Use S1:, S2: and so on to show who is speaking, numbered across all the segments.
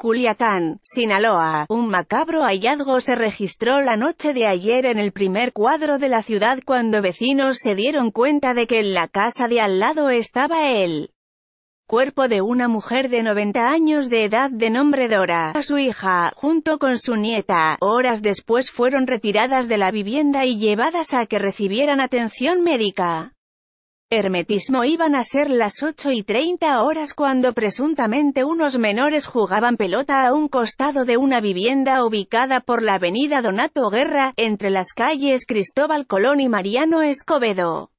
S1: Culiacán, Sinaloa. Un macabro hallazgo se registró la noche de ayer en el primer cuadro de la ciudad cuando vecinos se dieron cuenta de que en la casa de al lado estaba el cuerpo de una mujer de 90 años de edad de nombre Dora, a su hija, junto con su nieta. Horas después fueron retiradas de la vivienda y llevadas a que recibieran atención médica hermetismo iban a ser las 8 y 30 horas cuando presuntamente unos menores jugaban pelota a un costado de una vivienda ubicada por la avenida Donato Guerra, entre las calles Cristóbal Colón y Mariano Escobedo.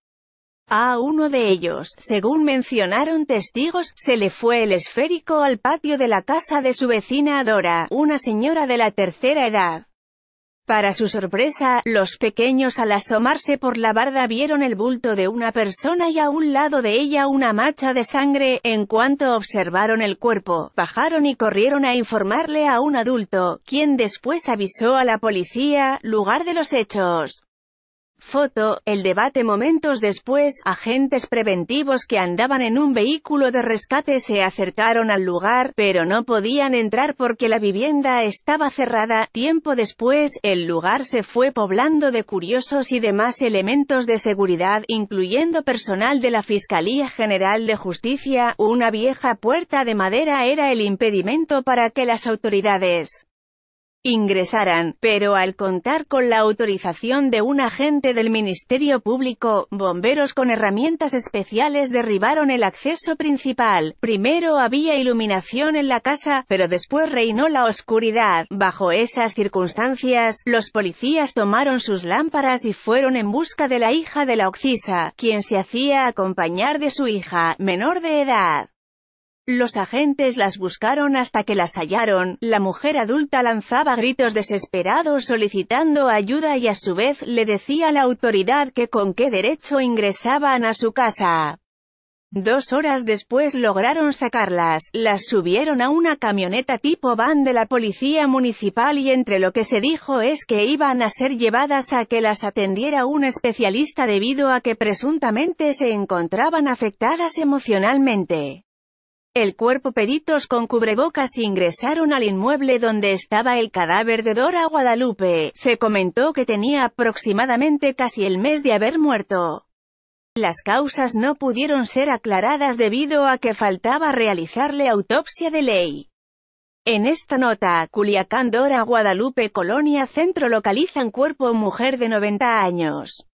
S1: A uno de ellos, según mencionaron testigos, se le fue el esférico al patio de la casa de su vecina Adora, una señora de la tercera edad. Para su sorpresa, los pequeños al asomarse por la barda vieron el bulto de una persona y a un lado de ella una macha de sangre, en cuanto observaron el cuerpo, bajaron y corrieron a informarle a un adulto, quien después avisó a la policía, lugar de los hechos. Foto, el debate momentos después, agentes preventivos que andaban en un vehículo de rescate se acercaron al lugar, pero no podían entrar porque la vivienda estaba cerrada. Tiempo después, el lugar se fue poblando de curiosos y demás elementos de seguridad, incluyendo personal de la Fiscalía General de Justicia. Una vieja puerta de madera era el impedimento para que las autoridades ingresaran, pero al contar con la autorización de un agente del Ministerio Público, bomberos con herramientas especiales derribaron el acceso principal. Primero había iluminación en la casa, pero después reinó la oscuridad. Bajo esas circunstancias, los policías tomaron sus lámparas y fueron en busca de la hija de la occisa, quien se hacía acompañar de su hija, menor de edad. Los agentes las buscaron hasta que las hallaron, la mujer adulta lanzaba gritos desesperados solicitando ayuda y a su vez le decía a la autoridad que con qué derecho ingresaban a su casa. Dos horas después lograron sacarlas, las subieron a una camioneta tipo van de la policía municipal y entre lo que se dijo es que iban a ser llevadas a que las atendiera un especialista debido a que presuntamente se encontraban afectadas emocionalmente. El cuerpo peritos con cubrebocas ingresaron al inmueble donde estaba el cadáver de Dora Guadalupe. Se comentó que tenía aproximadamente casi el mes de haber muerto. Las causas no pudieron ser aclaradas debido a que faltaba realizarle autopsia de ley. En esta nota, Culiacán Dora Guadalupe Colonia Centro localizan cuerpo mujer de 90 años.